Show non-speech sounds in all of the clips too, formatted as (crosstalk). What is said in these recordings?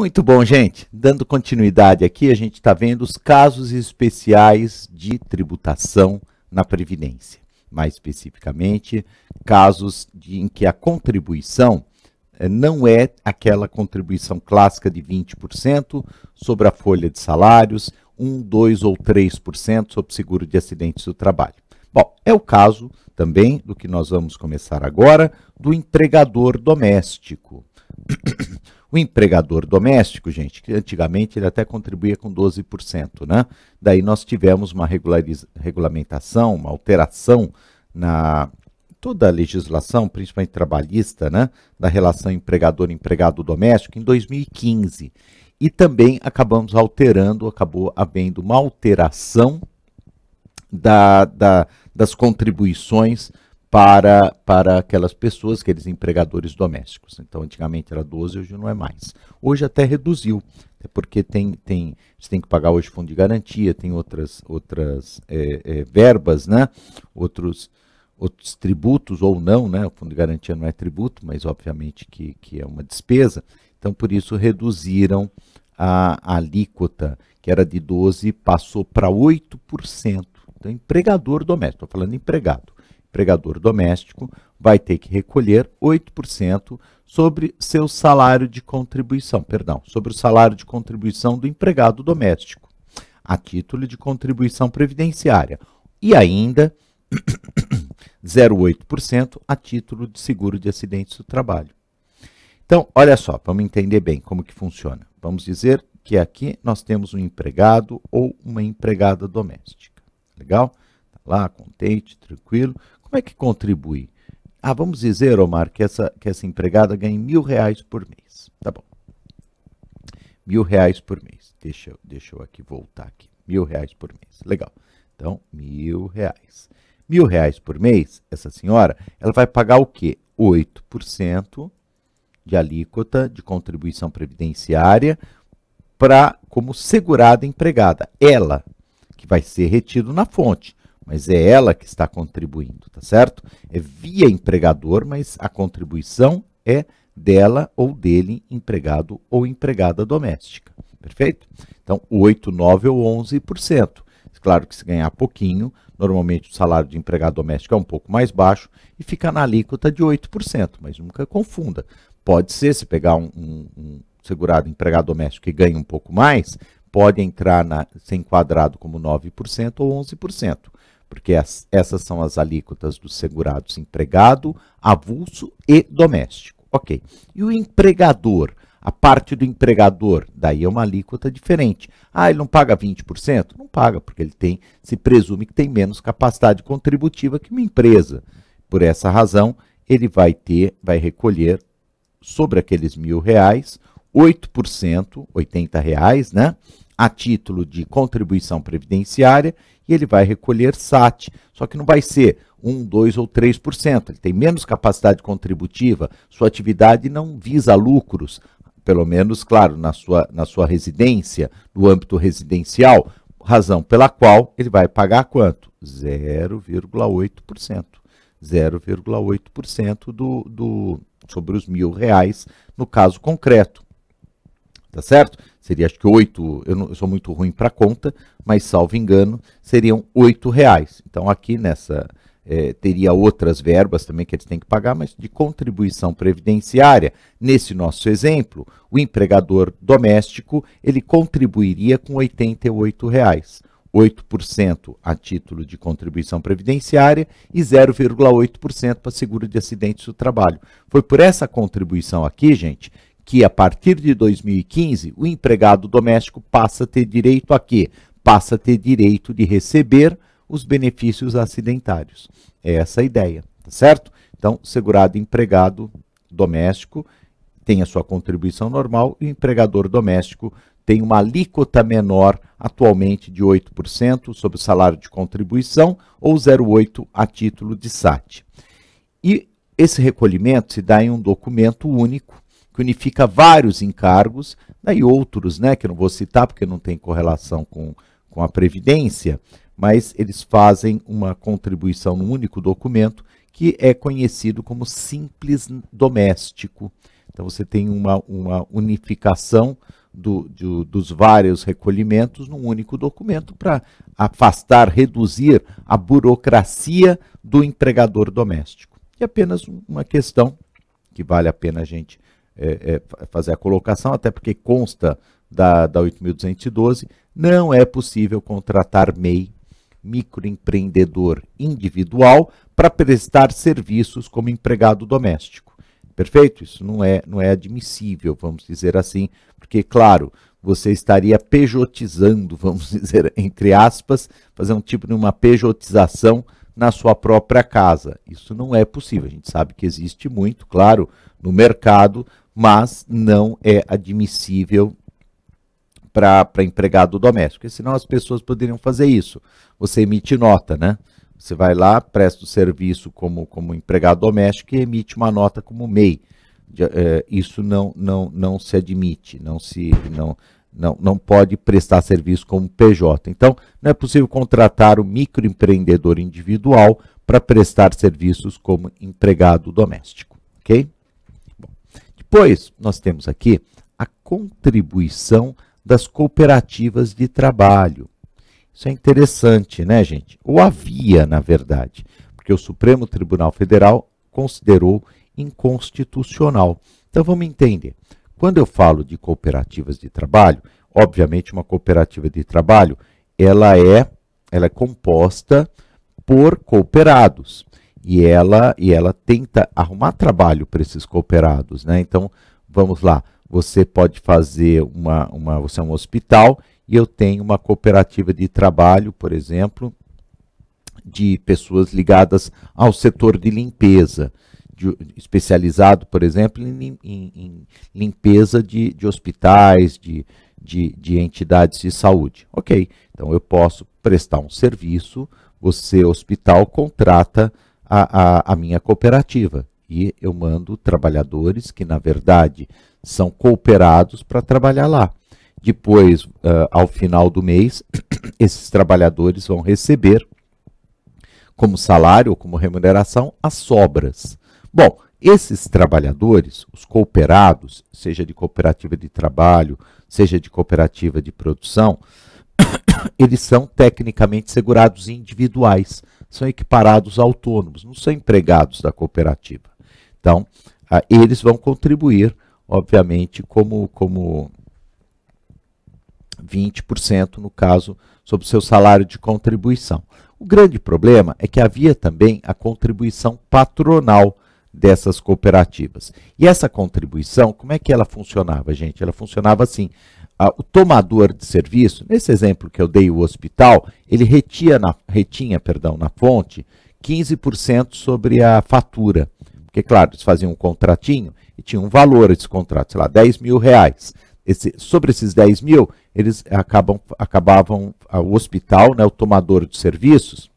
Muito bom, gente. Dando continuidade aqui, a gente está vendo os casos especiais de tributação na Previdência. Mais especificamente, casos de, em que a contribuição eh, não é aquela contribuição clássica de 20% sobre a folha de salários, 1, 2 ou 3% sobre seguro de acidentes do trabalho. Bom, é o caso também do que nós vamos começar agora, do empregador doméstico. (coughs) O empregador doméstico, gente, que antigamente ele até contribuía com 12%, né? Daí nós tivemos uma regulamentação, uma alteração na toda a legislação, principalmente trabalhista, né, da relação empregador-empregado doméstico em 2015. E também acabamos alterando, acabou havendo uma alteração da, da, das contribuições para, para aquelas pessoas, aqueles empregadores domésticos. Então, antigamente era 12, hoje não é mais. Hoje até reduziu, até porque tem, tem, você tem que pagar hoje fundo de garantia, tem outras, outras é, é, verbas, né? outros, outros tributos ou não, né? o fundo de garantia não é tributo, mas obviamente que, que é uma despesa. Então, por isso, reduziram a, a alíquota, que era de 12%, passou para 8%. Então, empregador doméstico, estou falando empregado empregador doméstico vai ter que recolher 8% sobre seu salário de contribuição, perdão, sobre o salário de contribuição do empregado doméstico, a título de contribuição previdenciária, e ainda 0,8% (coughs) a título de seguro de acidentes do trabalho. Então, olha só, vamos entender bem como que funciona. Vamos dizer que aqui nós temos um empregado ou uma empregada doméstica. Legal? Tá lá, contente, tranquilo. Como é que contribui? Ah, vamos dizer, Omar, que essa, que essa empregada ganha mil reais por mês. Tá bom. Mil reais por mês. Deixa, deixa eu aqui voltar aqui. Mil reais por mês. Legal. Então, mil reais. Mil reais por mês, essa senhora, ela vai pagar o quê? 8% de alíquota de contribuição previdenciária para como segurada empregada. Ela, que vai ser retido na fonte mas é ela que está contribuindo, tá certo? É via empregador, mas a contribuição é dela ou dele, empregado ou empregada doméstica, perfeito? Então, 8, 9 ou 11%. Claro que se ganhar pouquinho, normalmente o salário de empregado doméstico é um pouco mais baixo e fica na alíquota de 8%, mas nunca confunda. Pode ser, se pegar um, um, um segurado empregado doméstico que ganha um pouco mais, pode entrar na, ser enquadrado como 9% ou 11% porque as, essas são as alíquotas dos segurados empregado, avulso e doméstico. Ok. E o empregador? A parte do empregador, daí é uma alíquota diferente. Ah, ele não paga 20%? Não paga, porque ele tem, se presume que tem menos capacidade contributiva que uma empresa. Por essa razão, ele vai ter, vai recolher sobre aqueles mil reais, 8%, 80 reais, né? A título de contribuição previdenciária e ele vai recolher SAT, só que não vai ser 1, 2 ou 3%. Ele tem menos capacidade contributiva, sua atividade não visa lucros, pelo menos, claro, na sua, na sua residência, no âmbito residencial, razão pela qual ele vai pagar quanto? 0,8%. 0,8% do, do, sobre os mil reais no caso concreto. Tá certo? seria acho que oito, eu, eu, sou muito ruim para conta, mas salvo engano, seriam oito reais. Então aqui nessa, é, teria outras verbas também que eles têm que pagar, mas de contribuição previdenciária, nesse nosso exemplo, o empregador doméstico, ele contribuiria com R$ 88,00. 8% a título de contribuição previdenciária e 0,8% para seguro de acidentes do trabalho. Foi por essa contribuição aqui, gente, que a partir de 2015 o empregado doméstico passa a ter direito a quê? Passa a ter direito de receber os benefícios acidentários. É essa a ideia, tá certo? Então, segurado empregado doméstico tem a sua contribuição normal e o empregador doméstico tem uma alíquota menor, atualmente de 8% sobre o salário de contribuição ou 0,8 a título de SAT. E esse recolhimento se dá em um documento único que unifica vários encargos, daí né, outros, né, que eu não vou citar porque não tem correlação com, com a Previdência, mas eles fazem uma contribuição num único documento que é conhecido como simples doméstico. Então você tem uma, uma unificação do, do, dos vários recolhimentos num único documento para afastar, reduzir a burocracia do empregador doméstico. E apenas uma questão que vale a pena a gente é, é, fazer a colocação, até porque consta da, da 8.212, não é possível contratar MEI, microempreendedor individual, para prestar serviços como empregado doméstico. Perfeito? Isso não é, não é admissível, vamos dizer assim, porque, claro, você estaria pejotizando, (laughs) vamos dizer, entre aspas, fazer um tipo de uma pejotização na sua própria casa. Isso não é possível. A gente sabe que existe muito, claro, no mercado, mas não é admissível para empregado doméstico, porque senão as pessoas poderiam fazer isso. Você emite nota, né? Você vai lá, presta o serviço como, como empregado doméstico e emite uma nota como MEI. De, é, isso não, não, não se admite, não se não, não, não pode prestar serviço como PJ. Então, não é possível contratar o microempreendedor individual para prestar serviços como empregado doméstico, ok? Depois, nós temos aqui a contribuição das cooperativas de trabalho. Isso é interessante, né, gente? Ou havia, na verdade, porque o Supremo Tribunal Federal considerou inconstitucional. Então vamos entender. Quando eu falo de cooperativas de trabalho, obviamente uma cooperativa de trabalho, ela é, ela é composta por cooperados e ela e ela tenta arrumar trabalho para esses cooperados, né? Então, vamos lá, você pode fazer uma, uma você é um hospital e eu tenho uma cooperativa de trabalho, por exemplo, de pessoas ligadas ao setor de limpeza, de, especializado, por exemplo, em, em, em limpeza de, de hospitais, de, de, de entidades de saúde. Ok, então eu posso prestar um serviço, você, hospital, contrata a, a, a minha cooperativa. E eu mando trabalhadores que, na verdade, são cooperados para trabalhar lá. Depois, uh, ao final do mês, (coughs) esses trabalhadores vão receber como salário ou como remuneração as sobras. Bom, esses trabalhadores, os cooperados, seja de cooperativa de trabalho, seja de cooperativa de produção, (coughs) eles são tecnicamente segurados individuais são equiparados a autônomos, não são empregados da cooperativa. Então, eles vão contribuir, obviamente, como, como 20%, no caso, sobre o seu salário de contribuição. O grande problema é que havia também a contribuição patronal dessas cooperativas. E essa contribuição, como é que ela funcionava, gente? Ela funcionava assim: o tomador de serviço, nesse exemplo que eu dei, o hospital, ele retia na, retinha perdão, na fonte 15% sobre a fatura. Porque, claro, eles faziam um contratinho e tinha um valor esse contrato, sei lá, 10 mil reais. Esse, sobre esses 10 mil, eles acabam, acabavam, o hospital, né, o tomador de serviços,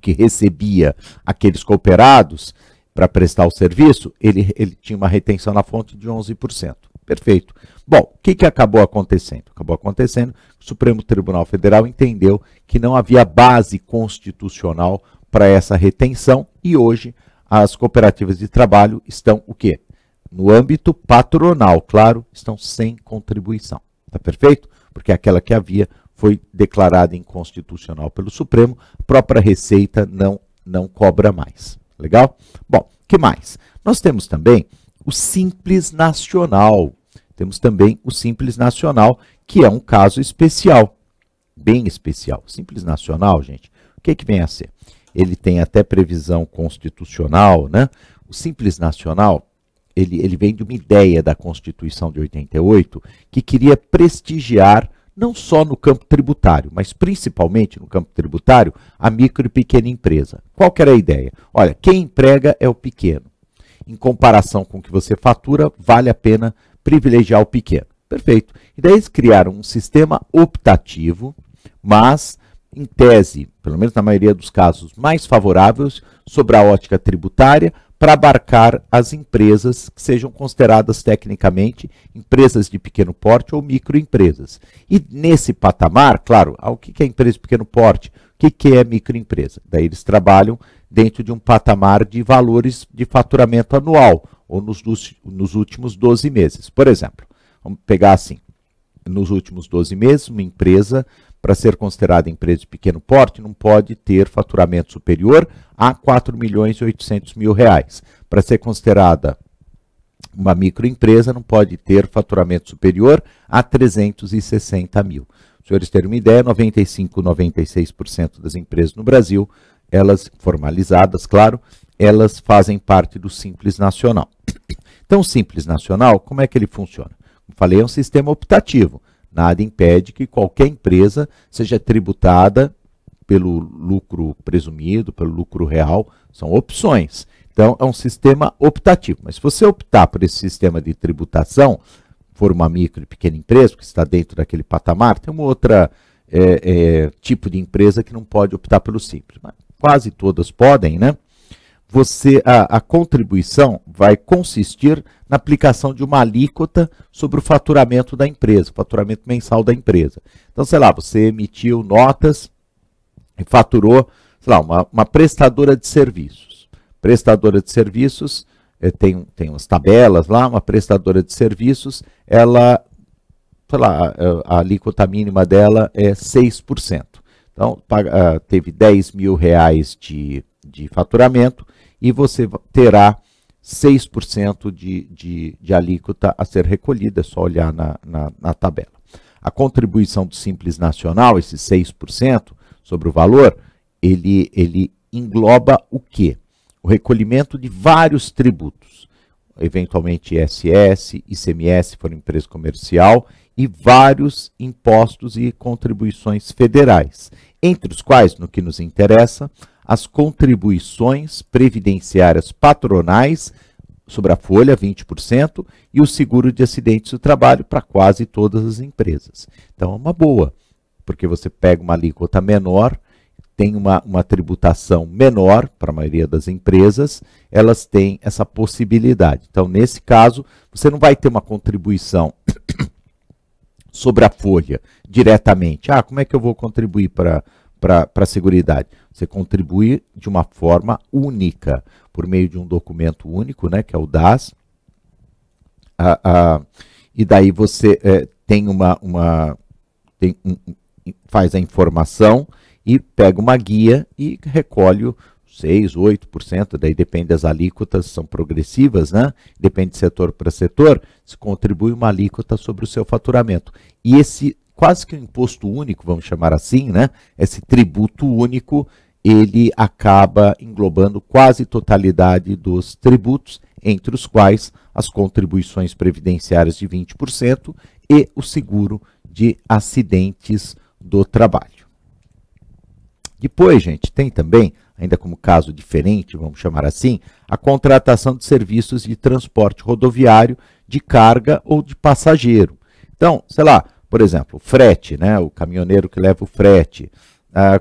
que recebia aqueles cooperados para prestar o serviço, ele, ele tinha uma retenção na fonte de 11%. Perfeito. Bom, o que, que acabou acontecendo? Acabou acontecendo que o Supremo Tribunal Federal entendeu que não havia base constitucional para essa retenção e hoje as cooperativas de trabalho estão o quê? No âmbito patronal, claro, estão sem contribuição. Tá perfeito? Porque aquela que havia foi declarada inconstitucional pelo Supremo, a própria Receita não não cobra mais. Legal? Bom, que mais? Nós temos também o Simples Nacional. Temos também o Simples Nacional, que é um caso especial, bem especial. Simples Nacional, gente, o que, é que vem a ser? Ele tem até previsão constitucional, né? O Simples Nacional, ele, ele vem de uma ideia da Constituição de 88, que queria prestigiar, não só no campo tributário, mas principalmente no campo tributário, a micro e pequena empresa. Qual era a ideia? Olha, quem emprega é o pequeno. Em comparação com o que você fatura, vale a pena privilegiar o pequeno. Perfeito. E daí eles criaram um sistema optativo, mas em tese, pelo menos na maioria dos casos, mais favoráveis sobre a ótica tributária para abarcar as empresas que sejam consideradas tecnicamente empresas de pequeno porte ou microempresas. E nesse patamar, claro, ah, o que é empresa de pequeno porte? O que é microempresa? Daí eles trabalham dentro de um patamar de valores de faturamento anual, ou nos, nos últimos 12 meses. Por exemplo, vamos pegar assim, nos últimos 12 meses, uma empresa, para ser considerada empresa de pequeno porte, não pode ter faturamento superior a R$ milhões mil reais. Para ser considerada uma microempresa, não pode ter faturamento superior a R$ 360 mil. Para senhores terem uma ideia, 95, 96% das empresas no Brasil, elas formalizadas, claro, elas fazem parte do Simples Nacional. Então, o Simples Nacional, como é que ele funciona? Como falei, é um sistema optativo. Nada impede que qualquer empresa seja tributada pelo lucro presumido, pelo lucro real, são opções. Então, é um sistema optativo. Mas se você optar por esse sistema de tributação, for uma micro e pequena empresa, que está dentro daquele patamar, tem um outro é, é, tipo de empresa que não pode optar pelo simples. Mas quase todas podem, né? você a, a contribuição vai consistir na aplicação de uma alíquota sobre o faturamento da empresa, o faturamento mensal da empresa. Então, sei lá, você emitiu notas e faturou, sei lá, uma, uma prestadora de serviços. Prestadora de serviços eh, tem, tem umas tabelas lá, uma prestadora de serviços, ela, sei lá, a, a alíquota mínima dela é 6%. Então, paga, ah, teve 10 mil reais de, de faturamento, e você terá 6% de, de, de alíquota a ser recolhida, é só olhar na, na, na tabela. A contribuição do Simples Nacional, esse 6% sobre o valor, ele, ele engloba o quê? O recolhimento de vários tributos, eventualmente ISS, ICMS, for empresa comercial, e vários impostos e contribuições federais, entre os quais, no que nos interessa, as contribuições previdenciárias patronais sobre a folha, 20%, e o seguro de acidentes do trabalho para quase todas as empresas. Então é uma boa, porque você pega uma alíquota menor, tem uma, uma tributação menor para a maioria das empresas, elas têm essa possibilidade. Então, nesse caso, você não vai ter uma contribuição (coughs) sobre a folha diretamente. Ah, como é que eu vou contribuir para para a Seguridade. Você contribui de uma forma única, por meio de um documento único, né, que é o DAS. Ah, ah, e daí você é, tem uma, uma tem, um, faz a informação e pega uma guia e recolhe 6, 8%, daí depende das alíquotas, são progressivas, né? Depende de setor para setor, se contribui uma alíquota sobre o seu faturamento. E esse quase que um imposto único, vamos chamar assim, né? Esse tributo único, ele acaba englobando quase totalidade dos tributos, entre os quais as contribuições previdenciárias de 20% e o seguro de acidentes do trabalho. Depois, gente, tem também, ainda como caso diferente, vamos chamar assim, a contratação de serviços de transporte rodoviário de carga ou de passageiro. Então, sei lá, por exemplo, frete, né? o caminhoneiro que leva o frete. Ah,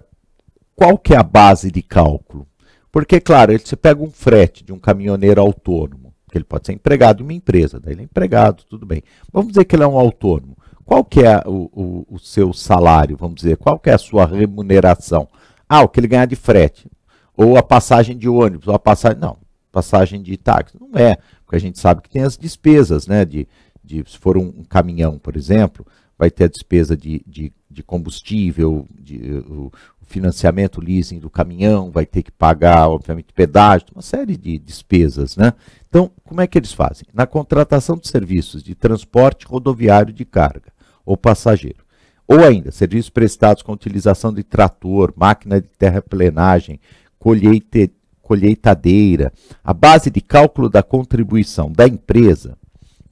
qual que é a base de cálculo? Porque, claro, se você pega um frete de um caminhoneiro autônomo, que ele pode ser empregado em uma empresa, daí ele é empregado, tudo bem. Vamos dizer que ele é um autônomo. Qual que é o, o, o seu salário, vamos dizer, qual que é a sua remuneração? Ah, o que ele ganha de frete, ou a passagem de ônibus, ou a passagem, não, passagem de táxi. Não é, porque a gente sabe que tem as despesas, né, de, de se for um caminhão, por exemplo, vai ter a despesa de, de, de combustível, de, o financiamento leasing do caminhão, vai ter que pagar, obviamente, pedágio, uma série de despesas. Né? Então, como é que eles fazem? Na contratação de serviços de transporte rodoviário de carga ou passageiro, ou ainda serviços prestados com utilização de trator, máquina de terraplenagem, colheite, colheitadeira, a base de cálculo da contribuição da empresa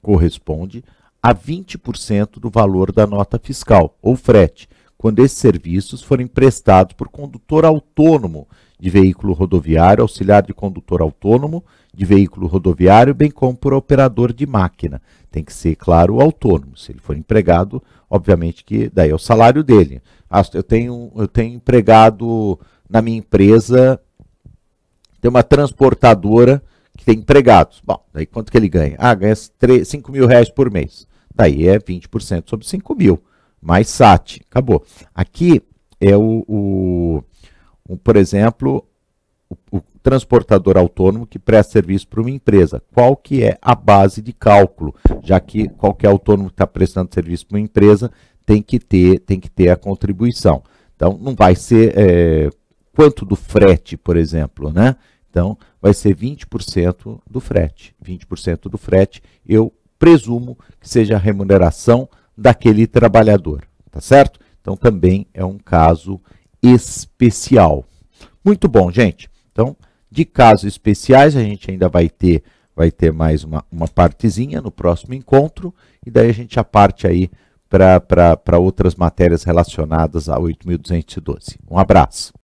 corresponde a 20% do valor da nota fiscal, ou frete, quando esses serviços forem prestados por condutor autônomo de veículo rodoviário, auxiliar de condutor autônomo de veículo rodoviário, bem como por operador de máquina. Tem que ser, claro, autônomo. Se ele for empregado, obviamente que daí é o salário dele. Ah, eu tenho, eu tenho empregado na minha empresa, tem uma transportadora que tem empregados. Bom, daí quanto que ele ganha? Ah, ganha 3, 5 mil reais por mês. Tá aí, é 20% sobre 5 mil, mais SAT, acabou. Aqui é o, o, o por exemplo, o, o transportador autônomo que presta serviço para uma empresa. Qual que é a base de cálculo? Já que qualquer autônomo que está prestando serviço para uma empresa tem que ter, tem que ter a contribuição. Então, não vai ser é, quanto do frete, por exemplo, né? Então, vai ser 20% do frete. 20% do frete eu presumo que seja a remuneração daquele trabalhador, tá certo? Então também é um caso especial. Muito bom, gente. Então, de casos especiais, a gente ainda vai ter, vai ter mais uma, uma partezinha no próximo encontro, e daí a gente já parte aí para outras matérias relacionadas a 8.212. Um abraço.